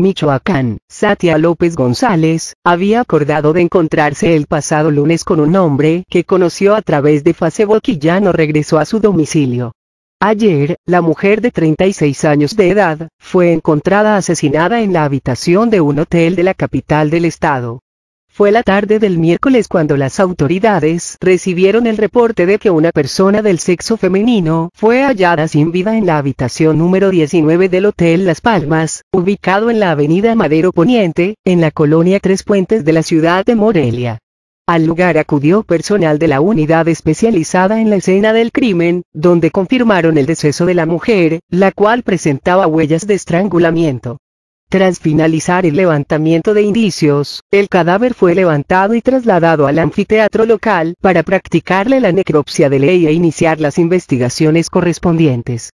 Michoacán, Satia López González, había acordado de encontrarse el pasado lunes con un hombre que conoció a través de Facebook y ya no regresó a su domicilio. Ayer, la mujer de 36 años de edad, fue encontrada asesinada en la habitación de un hotel de la capital del estado. Fue la tarde del miércoles cuando las autoridades recibieron el reporte de que una persona del sexo femenino fue hallada sin vida en la habitación número 19 del Hotel Las Palmas, ubicado en la avenida Madero Poniente, en la colonia Tres Puentes de la ciudad de Morelia. Al lugar acudió personal de la unidad especializada en la escena del crimen, donde confirmaron el deceso de la mujer, la cual presentaba huellas de estrangulamiento. Tras finalizar el levantamiento de indicios, el cadáver fue levantado y trasladado al anfiteatro local para practicarle la necropsia de ley e iniciar las investigaciones correspondientes.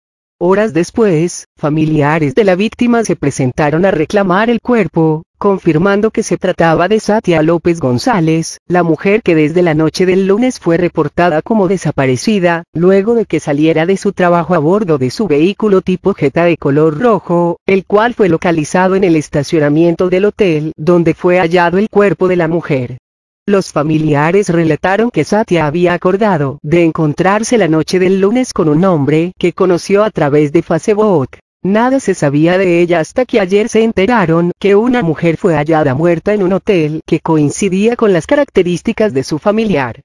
Horas después, familiares de la víctima se presentaron a reclamar el cuerpo, confirmando que se trataba de Satia López González, la mujer que desde la noche del lunes fue reportada como desaparecida, luego de que saliera de su trabajo a bordo de su vehículo tipo Jetta de color rojo, el cual fue localizado en el estacionamiento del hotel donde fue hallado el cuerpo de la mujer. Los familiares relataron que Satya había acordado de encontrarse la noche del lunes con un hombre que conoció a través de Facebook. Nada se sabía de ella hasta que ayer se enteraron que una mujer fue hallada muerta en un hotel que coincidía con las características de su familiar.